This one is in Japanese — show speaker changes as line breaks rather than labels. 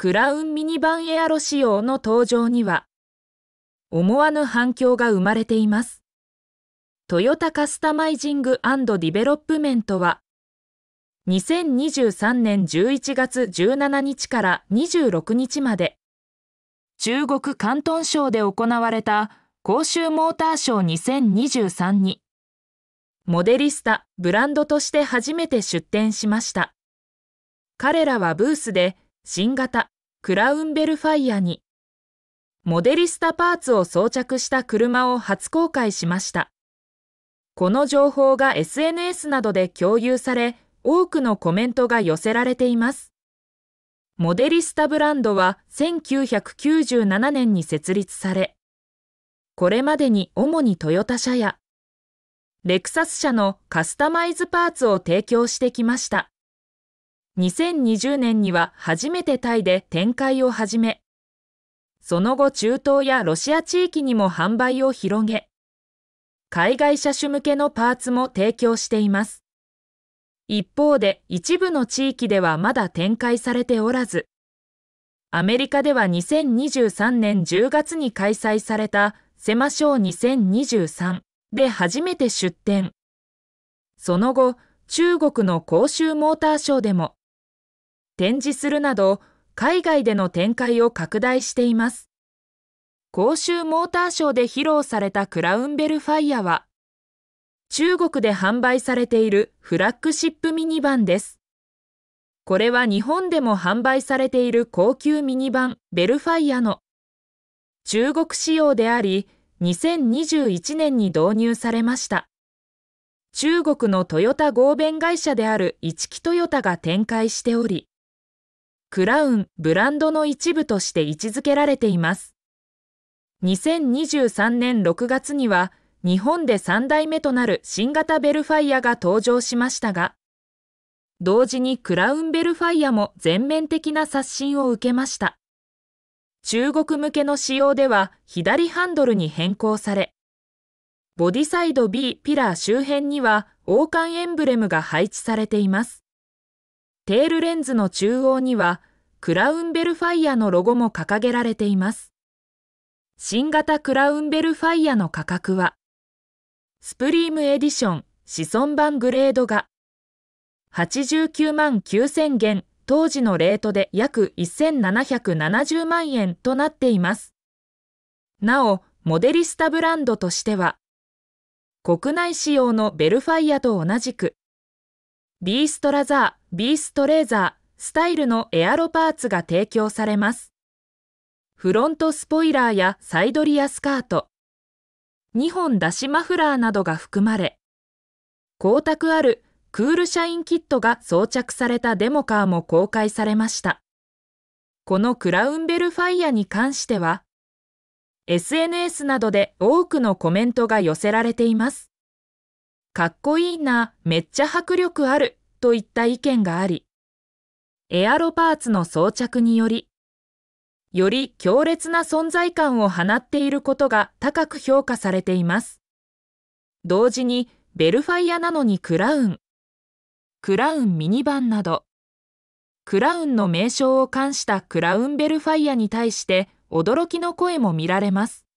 クラウンミニバンエアロ仕様の登場には、思わぬ反響が生まれています。トヨタカスタマイジングディベロップメントは、2023年11月17日から26日まで、中国広東省で行われた公衆モーターショー2023に、モデリスタ、ブランドとして初めて出展しました。彼らはブースで新型、クラウンベルファイアにモデリスタパーツを装着した車を初公開しました。この情報が SNS などで共有され、多くのコメントが寄せられています。モデリスタブランドは1997年に設立され、これまでに主にトヨタ車やレクサス社のカスタマイズパーツを提供してきました。2020年には初めてタイで展開を始め、その後中東やロシア地域にも販売を広げ、海外車種向けのパーツも提供しています。一方で一部の地域ではまだ展開されておらず、アメリカでは2023年10月に開催されたセマショー2023で初めて出展。その後、中国の広州モーターショーでも展示するなど海外での展開を拡大しています。公衆モーターショーで披露されたクラウンベルファイアは、中国で販売されているフラッグシップミニバンです。これは日本でも販売されている高級ミニバンベルファイアの中国仕様であり、2021年に導入されました。中国のトヨタ合弁会社である一木トヨタが展開しており、クラウンブランドの一部として位置づけられています。2023年6月には日本で3代目となる新型ベルファイアが登場しましたが、同時にクラウンベルファイアも全面的な刷新を受けました。中国向けの仕様では左ハンドルに変更され、ボディサイド B ピラー周辺には王冠エンブレムが配置されています。テールレンズの中央にはクラウンベルファイアのロゴも掲げられています。新型クラウンベルファイアの価格は、スプリームエディション子孫版グレードが89万9000元当時のレートで約1770万円となっています。なお、モデリスタブランドとしては、国内仕様のベルファイアと同じく、ビーストラザー、ビーストレーザー、スタイルのエアロパーツが提供されます。フロントスポイラーやサイドリアスカート、2本出しマフラーなどが含まれ、光沢あるクールシャインキットが装着されたデモカーも公開されました。このクラウンベルファイアに関しては、SNS などで多くのコメントが寄せられています。かっこいいな、めっちゃ迫力あるといった意見があり、エアロパーツの装着により、より強烈な存在感を放っていることが高く評価されています。同時に、ベルファイアなのにクラウン、クラウンミニバンなど、クラウンの名称を冠したクラウンベルファイアに対して驚きの声も見られます。